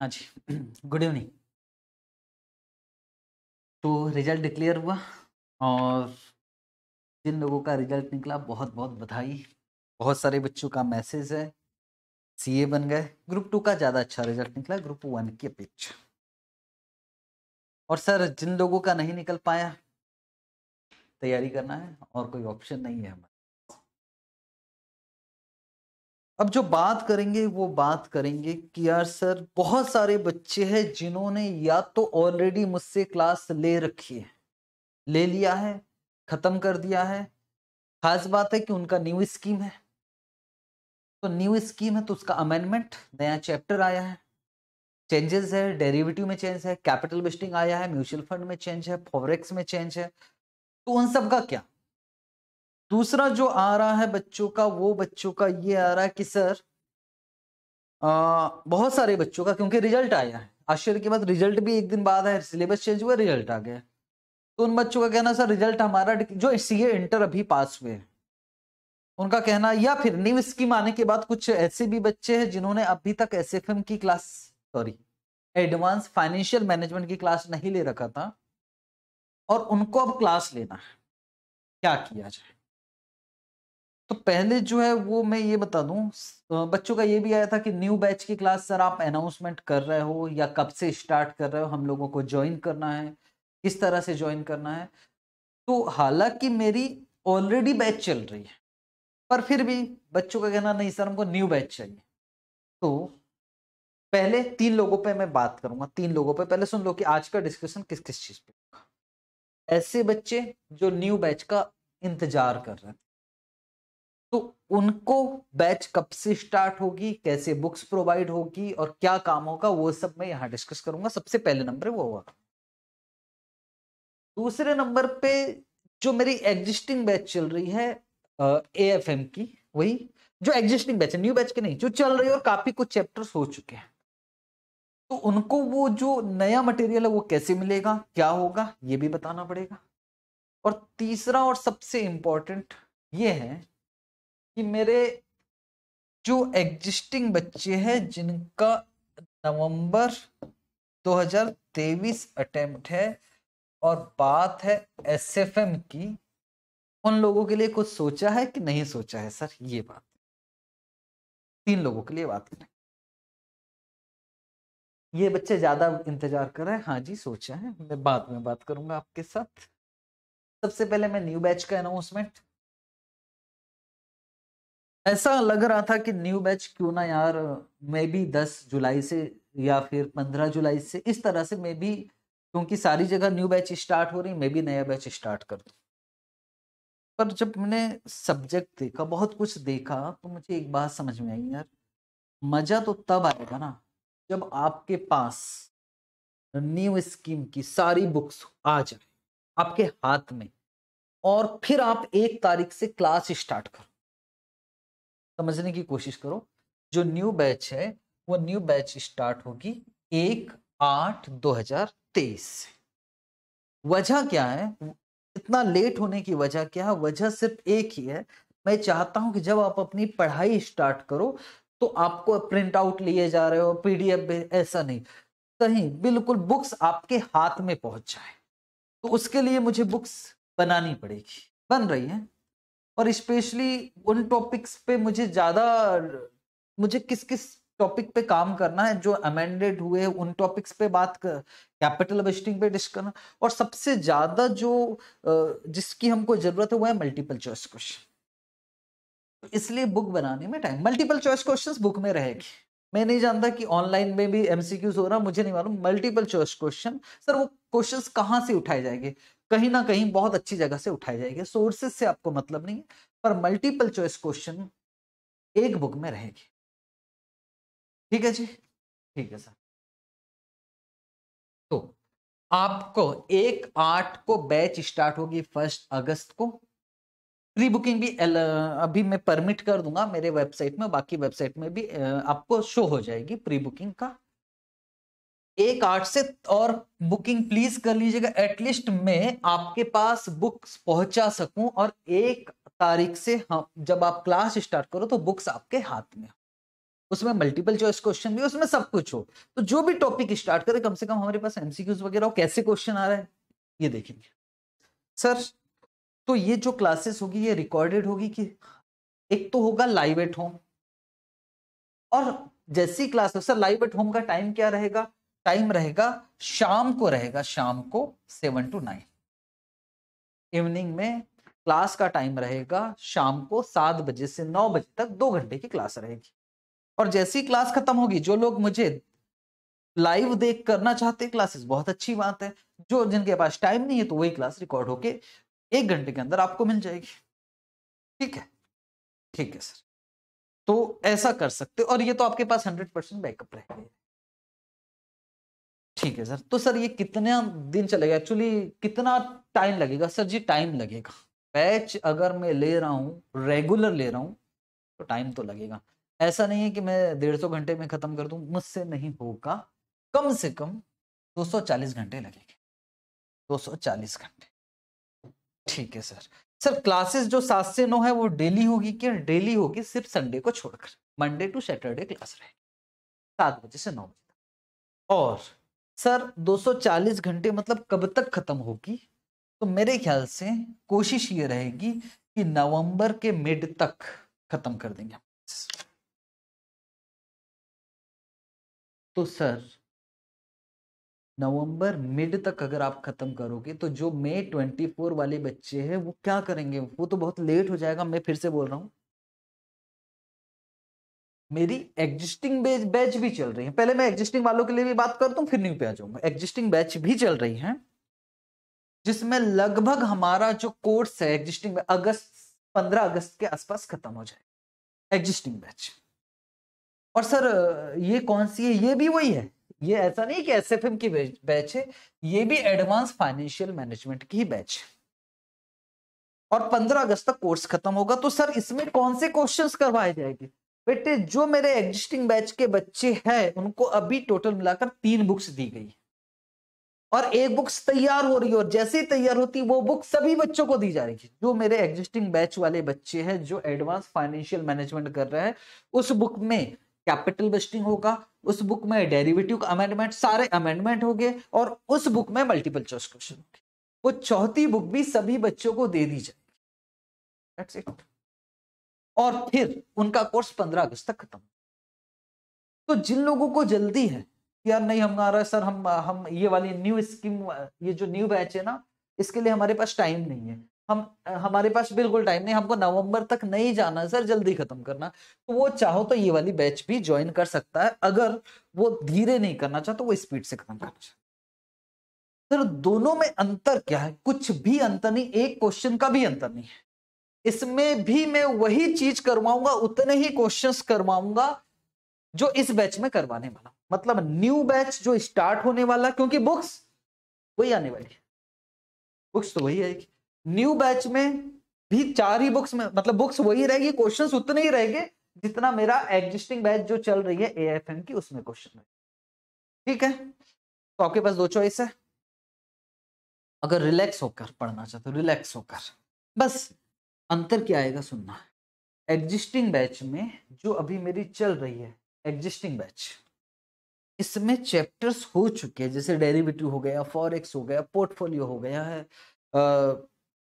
हाँ जी good evening तो रिजल्ट डिक्लेयर हुआ और जिन लोगों का रिजल्ट निकला बहुत बहुत बधाई बहुत सारे बच्चों का मैसेज है सीए बन गए ग्रुप टू का ज़्यादा अच्छा रिजल्ट निकला ग्रुप वन की अपेक्षा और सर जिन लोगों का नहीं निकल पाया तैयारी करना है और कोई ऑप्शन नहीं है हमारे अब जो बात करेंगे वो बात करेंगे कि यार सर बहुत सारे बच्चे हैं जिन्होंने या तो ऑलरेडी मुझसे क्लास ले रखी है ले लिया है खत्म कर दिया है खास बात है कि उनका न्यू स्कीम है तो न्यू स्कीम है तो उसका अमेंडमेंट नया चैप्टर आया है चेंजेस है डेरिवेटिव में चेंज है कैपिटल बिस्टिंग आया है म्यूचुअल फंड में चेंज है फॉरेक्स में चेंज है तो उन सब का क्या दूसरा जो आ रहा है बच्चों का वो बच्चों का ये आ रहा है कि सर आ, बहुत सारे बच्चों का क्योंकि रिजल्ट आया है आश्चर्य के बाद रिजल्ट भी एक दिन बाद है सिलेबस चेंज हुआ रिजल्ट आ गया तो उन बच्चों का कहना सर रिजल्ट हमारा जो सी इंटर अभी पास हुए हैं उनका कहना या फिर न्यू स्कीम आने के बाद कुछ ऐसे भी बच्चे हैं जिन्होंने अभी तक एस की class sorry advance financial management की क्लास नहीं ले रखा था और उनको अब क्लास लेना है क्या किया जाए तो पहले जो है वो मैं ये बता दूं बच्चों का ये भी आया था कि न्यू बैच की क्लास सर आप अनाउंसमेंट कर रहे हो या कब से स्टार्ट कर रहे हो हम लोगों को ज्वाइन करना है किस तरह से ज्वाइन करना है तो हालांकि मेरी ऑलरेडी बैच चल रही है पर फिर भी बच्चों का कहना नहीं सर हमको न्यू बैच चाहिए तो पहले तीन लोगों पे मैं बात करूंगा तीन लोगों पे पहले सुन लो कि आज का डिस्कशन किस किस चीज पे होगा ऐसे बच्चे जो न्यू बैच का इंतजार कर रहे हैं तो उनको बैच कब से स्टार्ट होगी कैसे बुक्स प्रोवाइड होगी और क्या काम होगा वो सब मैं यहाँ डिस्कस करूंगा सबसे पहले नंबर वो होगा दूसरे नंबर पे जो मेरी एग्जिस्टिंग बैच चल रही है ए एफ एम की वही जो एग्जिस्टिंग बैच है न्यू बैच की नहीं जो चल रही है और काफी कुछ चैप्टर्स हो चुके हैं तो उनको वो जो नया मटेरियल है वो कैसे मिलेगा क्या होगा ये भी बताना पड़ेगा और तीसरा और सबसे इंपॉर्टेंट ये है कि मेरे जो एग्जिस्टिंग बच्चे हैं जिनका नवंबर 2023 अटेम्प्ट है और बात है एसएफएम की उन लोगों के लिए कुछ सोचा है कि नहीं सोचा है सर ये बात तीन लोगों के लिए बात करें ये बच्चे ज्यादा इंतजार कर रहे हैं हाँ जी सोचा है मैं बाद में बात करूंगा आपके साथ सबसे पहले मैं न्यू बैच का अनाउंसमेंट ऐसा लग रहा था कि न्यू बैच क्यों ना यार मे बी दस जुलाई से या फिर पंद्रह जुलाई से इस तरह से मे बी क्योंकि सारी जगह न्यू बैच स्टार्ट हो रही मे बी नया बैच स्टार्ट कर दो पर जब मैंने सब्जेक्ट देखा बहुत कुछ देखा तो मुझे एक बात समझ में आई यार मजा तो तब आएगा ना जब आपके पास न्यू स्कीम की सारी बुक्स आ जाए आपके हाथ में और फिर आप एक तारीख से क्लास स्टार्ट करो समझने की कोशिश करो जो न्यू बैच है वो न्यू बैच स्टार्ट होगी एक आठ दो हजार तेईस वजह क्या है इतना लेट होने की वजह क्या है वजह सिर्फ एक ही है मैं चाहता हूं कि जब आप अपनी पढ़ाई स्टार्ट करो तो आपको प्रिंट आउट लिए जा रहे हो पीडीएफ ऐसा नहीं कहीं बिल्कुल बुक्स आपके हाथ में पहुंच जाए तो उसके लिए मुझे बुक्स बनानी पड़ेगी बन रही है और स्पेशली उन टॉपिक्स पे मुझे ज़्यादा मुझे किस किस टॉपिक पे काम करना है जो अमेंडेड हुए उन टॉपिक्स पे बात कर कैपिटल वेस्टिंग पे डिश करना और सबसे ज़्यादा जो जिसकी हमको ज़रूरत है वो है मल्टीपल चॉइस क्वेश्चन इसलिए बुक बनाने में time multiple choice questions book में रहेगी मैं नहीं जानता कि ऑनलाइन में भी एमसीक्यूज हो रहा मुझे नहीं मालूम मल्टीपल चॉइस क्वेश्चन सर वो क्वेश्चंस कहाँ से उठाए जाएंगे कहीं ना कहीं बहुत अच्छी जगह से उठाई जाएगी सोर्सेस से आपको मतलब नहीं है पर मल्टीपल चॉइस क्वेश्चन एक बुक में रहेगी ठीक है जी ठीक है सर तो आपको एक आठ को बैच स्टार्ट होगी फर्स्ट अगस्त को प्री बुकिंग भी अभी मैं परमिट कर दूंगा मेरे वेबसाइट में बाकी वेबसाइट में भी आपको शो हो जाएगी प्री बुकिंग का एक आठ से और बुकिंग प्लीज कर लीजिएगा एटलीस्ट मैं आपके पास बुक्स पहुंचा सकूं और एक तारीख से हम हाँ, जब आप क्लास स्टार्ट करो तो बुक्स आपके हाथ में उसमें मल्टीपल चॉइस क्वेश्चन भी उसमें सब कुछ हो तो जो भी टॉपिक स्टार्ट करें कम से कम हमारे पास एमसीक्यूज वगैरह हो कैसे क्वेश्चन आ रहे हैं ये देखेंगे सर तो ये जो क्लासेस होगी ये रिकॉर्डेड होगी कि एक तो होगा लाइव एट होम और जैसी क्लास हो सर लाइव एट होम का टाइम क्या रहेगा टाइम रहेगा शाम को रहेगा शाम को सेवन टू नाइन इवनिंग में क्लास का टाइम रहेगा शाम को सात बजे से नौ बजे तक दो घंटे की क्लास रहेगी और जैसी क्लास खत्म होगी जो लोग मुझे लाइव देख करना चाहते हैं क्लासेस बहुत अच्छी बात है जो जिनके पास टाइम नहीं है तो वही क्लास रिकॉर्ड होके एक घंटे के अंदर आपको मिल जाएगी ठीक है ठीक है सर तो ऐसा कर सकते हो और ये तो आपके पास हंड्रेड परसेंट बैकअप रहेगा ठीक है सर तो सर ये कितना दिन चलेगा एक्चुअली कितना टाइम लगेगा सर जी टाइम लगेगा बैच अगर मैं ले रहा हूँ रेगुलर ले रहा हूँ तो टाइम तो लगेगा ऐसा नहीं है कि मैं डेढ़ सौ घंटे में ख़त्म कर दूँ मुझसे नहीं होगा कम से कम 240 घंटे लगेंगे 240 घंटे ठीक है सर सर क्लासेस जो सात से नौ है वो डेली होगी क्या डेली होगी सिर्फ संडे को छोड़कर मंडे टू सैटरडे क्लास रहेगी सात बजे से नौ बजे और सर 240 घंटे मतलब कब तक खत्म होगी तो मेरे ख्याल से कोशिश ये रहेगी कि नवंबर के मिड तक खत्म कर देंगे तो सर नवंबर मिड तक अगर आप खत्म करोगे तो जो मई 24 वाले बच्चे हैं वो क्या करेंगे वो तो बहुत लेट हो जाएगा मैं फिर से बोल रहा हूँ मेरी एग्जिस्टिंग बैच भी चल रही है पहले मैं एग्जिस्टिंग वालों के लिए भी बात करता हूँ फिर न्यू पे आ जाऊंगा एग्जिस्टिंग बैच भी चल रही है जिसमें लगभग हमारा जो कोर्स है एग्जिस्टिंग अगस्त पंद्रह अगस्त के आसपास खत्म हो जाएगा एग्जिस्टिंग बैच और सर ये कौन सी है ये भी वही है ये ऐसा नहीं कि एस की बैच है ये भी एडवांस फाइनेंशियल मैनेजमेंट की बैच है और 15 अगस्त तक कोर्स खत्म होगा तो सर इसमें कौन से क्वेश्चंस करवाए जाएंगे बेटे जो मेरे एग्जिस्टिंग बैच के बच्चे हैं उनको अभी टोटल मिलाकर तीन बुक्स दी गई और एक बुक्स तैयार हो रही है और जैसे ही तैयार होती वो बुक सभी बच्चों को दी जा रही है जो मेरे एग्जिस्टिंग बैच वाले बच्चे हैं जो एडवांस फाइनेंशियल मैनेजमेंट कर रहे हैं उस बुक में कैपिटल बेस्टिंग होगा उस बुक में डेरिवेटिव अमेंडमेंट सारे अमेंडमेंट हो और उस बुक में मल्टीपल चॉइस क्वेश्चन वो चौथी बुक भी सभी बच्चों को दे दी जाएगी और फिर उनका कोर्स पंद्रह अगस्त तक खत्म तो जिन लोगों को जल्दी है यार नहीं है सर हम हम ये वाली न्यू स्कीम ये जो न्यू बैच है ना इसके लिए हमारे पास टाइम नहीं है हम हमारे पास बिल्कुल टाइम नहीं हमको नवंबर तक नहीं जाना सर जल्दी खत्म करना तो वो चाहो तो ये वाली बैच भी ज्वाइन कर सकता है अगर वो धीरे नहीं करना चाहता तो वो स्पीड से खत्म करना चाहता सर दोनों में अंतर क्या है कुछ भी अंतर नहीं एक क्वेश्चन का भी अंतर नहीं है इसमें भी मैं वही चीज करवाऊंगा उतने ही क्वेश्चंस करवाऊंगा जो इस बैच में करवाने वाला मतलब न्यू बैच जो स्टार्ट होने वाला क्योंकि बुक्स वही आने वाली है बुक्स तो वही आएगी न्यू बैच में भी चार ही बुक्स में मतलब बुक्स वही रहेगी क्वेश्चन उतने ही रहेंगे जितना मेरा एग्जिस्टिंग बैच जो चल रही है ए की उसमें क्वेश्चन ठीक है तो आपके पास दो चॉइस है अगर रिलैक्स होकर पढ़ना चाहते हो तो रिलैक्स होकर बस अंतर क्या आएगा सुनना एग्जिस्टिंग बैच में जो अभी मेरी चल रही है एग्जिस्टिंग बैच इसमें चैप्टर्स हो चुके हैं जैसे डेरिवेटिव हो गया फॉरेक्स हो गया पोर्टफोलियो हो गया है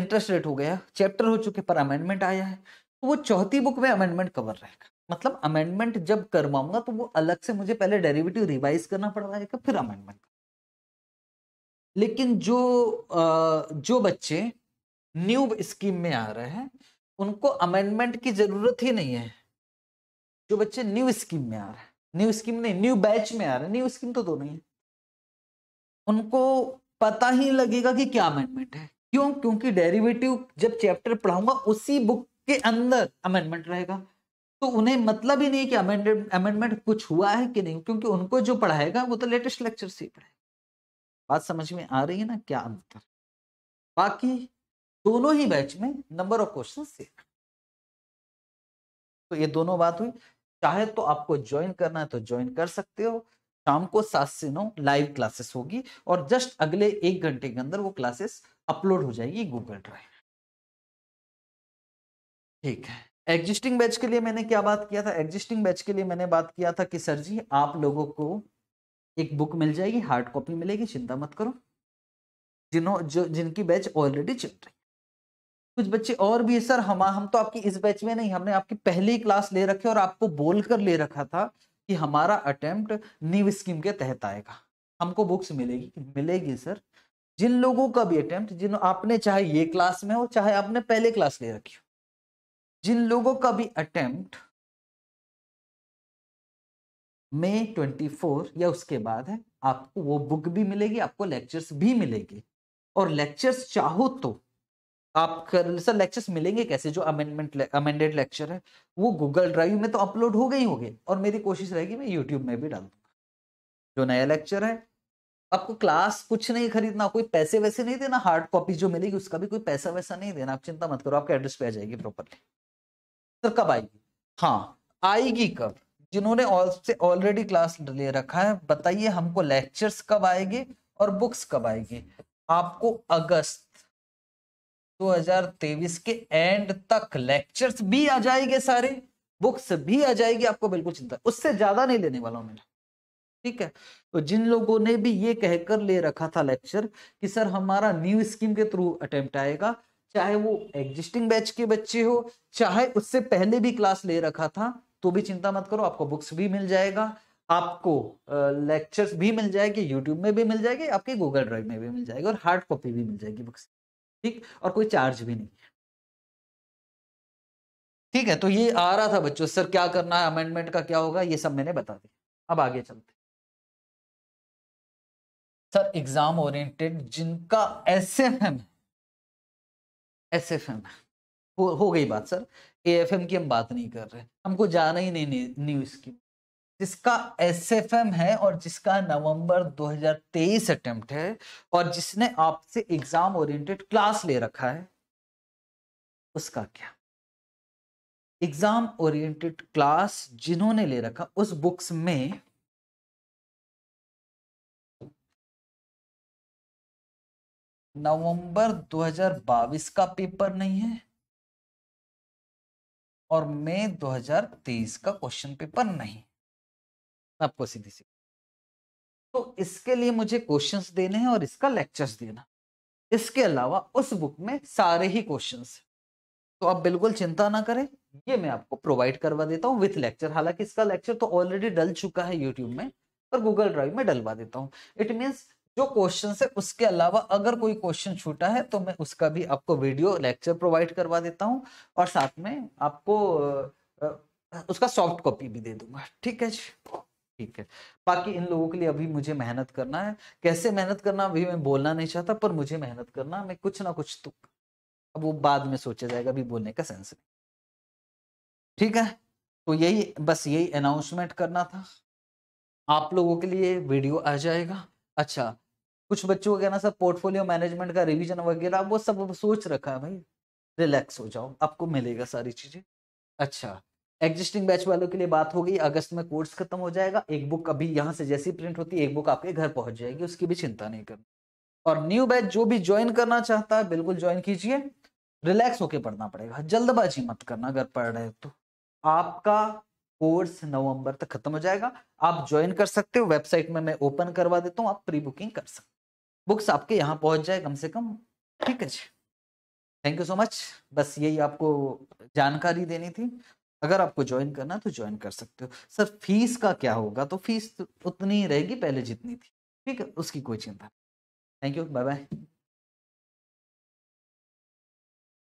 इंटरेस्ट रेट हो गया चैप्टर हो चुके पर अमेंडमेंट आया है तो वो चौथी बुक में अमेंडमेंट कवर रहेगा मतलब अमेंडमेंट जब करवाऊंगा तो वो अलग से मुझे पहले डेरिवेटिव रिवाइज करना पड़ जाएगा फिर अमेंडमेंट लेकिन जो जो बच्चे न्यू स्कीम में आ रहे हैं उनको अमेंडमेंट की जरूरत ही नहीं है जो बच्चे न्यू स्कीम में आ रहे हैं न्यू स्कीम नहीं न्यू बैच में आ रहे हैं न्यू स्कीम तो दो नहीं है उनको पता ही लगेगा कि क्या अमेंडमेंट है क्यों क्योंकि डेरिवेटिव जब चैप्टर पढ़ाऊंगा उसी बुक के अंदर अमेंडमेंट रहेगा तो उन्हें मतलब ही नहीं कि अमेंडमेंट अमेंडमेंट कुछ हुआ है कि नहीं क्योंकि उनको जो पढ़ाएगा वो तो लेटेस्ट लेक्चर से ही पढ़ाएगा बात समझ में आ रही है ना क्या अंतर बाकी दोनों ही बैच में नंबर ऑफ क्वेश्चन सेम तो ये दोनों बात हुई चाहे तो आपको ज्वाइन करना है तो ज्वाइन कर सकते हो शाम को सात से नौ लाइव क्लासेस होगी और जस्ट अगले एक घंटे के अंदर वो क्लासेस अपलोड हो जाएगी गूगल ड्राइव ठीक है एग्जिस्टिंग बैच के लिए मैंने क्या बात किया था एग्जिस्टिंग बैच के लिए मैंने बात किया था कि सर जी आप लोगों को एक बुक मिल जाएगी हार्ड कॉपी मिलेगी चिंता मत करो जिन्हों जो जिनकी बैच ऑलरेडी चल रही कुछ बच्चे और भी सर हम हम तो आपकी इस बैच में नहीं हमने आपकी पहली क्लास ले रखी और आपको बोल कर ले रखा था कि हमारा अटेम्प्ट न्यू स्कीम के तहत आएगा हमको बुक्स मिलेगी मिलेगी सर जिन लोगों का भी अटेम्प्ट जिन आपने चाहे ये क्लास में हो चाहे आपने पहले क्लास ले रखी हो जिन लोगों का भी अटेम्प्ट मई फोर या उसके बाद है आपको वो बुक भी मिलेगी आपको लेक्चर्स भी मिलेगी और लेक्चर्स चाहो तो आप सर लेक्चर्स मिलेंगे कैसे जो अमेंडमेंट अमेंडेड लेक्चर है वो गूगल ड्राइव में तो अपलोड हो गए ही होंगे और मेरी कोशिश रहेगी मैं यूट्यूब में भी डाल दूंगा जो नया लेक्चर है आपको क्लास कुछ नहीं खरीदना कोई पैसे वैसे नहीं देना हार्ड कॉपी जो मिलेगी उसका भी कोई पैसा वैसा नहीं देना आप चिंता मत करो आपके एड्रेस पे आ जाएगी प्रॉपरली सर कब आएगी हाँ आएगी कब जिन्होंने से ऑलरेडी क्लास ले रखा है बताइए हमको लेक्चर्स कब आएंगे और बुक्स कब आएगी आपको अगस्त 2023 के एंड तक लेक्चर्स भी आ जाएंगे सारे बुक्स भी आ जाएगी आपको बिल्कुल चिंता उससे ज्यादा नहीं लेने वाला हूं मैं ठीक है तो जिन लोगों ने भी ये कहकर ले रखा था लेक्चर कि सर हमारा न्यू स्कीम के थ्रू अटेम्प्ट आएगा चाहे वो एग्जिस्टिंग बैच के बच्चे हो चाहे उससे पहले भी क्लास ले रखा था तो भी चिंता मत करो आपको बुक्स भी मिल जाएगा आपको लेक्चर्स भी मिल जाएगी यूट्यूब में भी मिल जाएगी आपके गूगल ड्राइव में भी मिल जाएगी और हार्ड कॉपी भी मिल जाएगी बुक्स ठीक और कोई चार्ज भी नहीं ठीक है तो ये आ रहा था बच्चों सर क्या करना है अमेंडमेंट का क्या होगा ये सब मैंने बता दिया अब आगे चलते सर एग्जाम ओरिएंटेड जिनका S F M S F M हो, हो गई बात सर ए एफ एम की हम बात नहीं कर रहे हमको जाना ही नहीं न्यूज स्कीम जिसका एसएफएम है और जिसका नवंबर 2023 अटेम्प्ट है और जिसने आपसे एग्जाम ओरिएंटेड क्लास ले रखा है उसका क्या एग्जाम ओरिएंटेड क्लास जिन्होंने ले रखा उस बुक्स में नवंबर 2022 का पेपर नहीं है और मई 2023 का क्वेश्चन पेपर नहीं है आपको सीधी सी तो इसके लिए मुझे क्वेश्चंस देने हैं और इसका लेक्चर्स देना इसके अलावा उस बुक में सारे ही क्वेश्चंस तो आप बिल्कुल चिंता ना करें ये मैं आपको प्रोवाइड करवा देता हूँ विथ लेक्चर हालांकि इसका लेक्चर तो ऑलरेडी डल चुका है यूट्यूब में पर गूगल ड्राइव में डलवा देता हूँ इट मीन्स जो क्वेश्चन है उसके अलावा अगर कोई क्वेश्चन छूटा है तो मैं उसका भी आपको वीडियो लेक्चर प्रोवाइड करवा देता हूँ और साथ में आपको उसका सॉफ्ट कॉपी भी दे दूंगा ठीक है जी ठीक है बाकी इन लोगों के लिए अभी मुझे मेहनत करना है कैसे मेहनत करना अभी मैं बोलना नहीं चाहता पर मुझे मेहनत करना मैं कुछ ना कुछ तो अब वो बाद में सोचा जाएगा अभी बोलने का सेंस नहीं ठीक है तो यही बस यही अनाउंसमेंट करना था आप लोगों के लिए वीडियो आ जाएगा अच्छा कुछ बच्चों का कहना सर पोर्टफोलियो मैनेजमेंट का रिविजन वगैरह वो सब सोच रखा है भाई रिलैक्स हो जाओ आपको मिलेगा सारी चीजें अच्छा एग्जिस्टिंग बैच वालों के लिए बात हो गई अगस्त में कोर्स खत्म हो जाएगा एक बुक अभी यहाँ से जैसी प्रिंट होती है एक बुक आपके घर पहुंच जाएगी उसकी भी चिंता नहीं करनी और न्यू बैच जो भी ज्वाइन करना चाहता है बिल्कुल ज्वाइन कीजिए रिलैक्स होके पढ़ना पड़ेगा जल्दबाजी मत करना अगर पढ़ रहे तो आपका कोर्स नवंबर तक खत्म हो जाएगा आप ज्वाइन कर सकते हो वेबसाइट में मैं ओपन करवा देता हूँ आप प्री बुकिंग कर सकते बुक्स आपके यहाँ पहुंच जाए कम से कम ठीक है जी थैंक यू सो मच बस यही आपको जानकारी देनी थी अगर आपको ज्वाइन करना तो ज्वाइन कर सकते हो सर फीस का क्या होगा तो फीस उतनी ही रहेगी पहले जितनी थी ठीक है उसकी कोई चिंता नहीं थैंक यू बाय बाय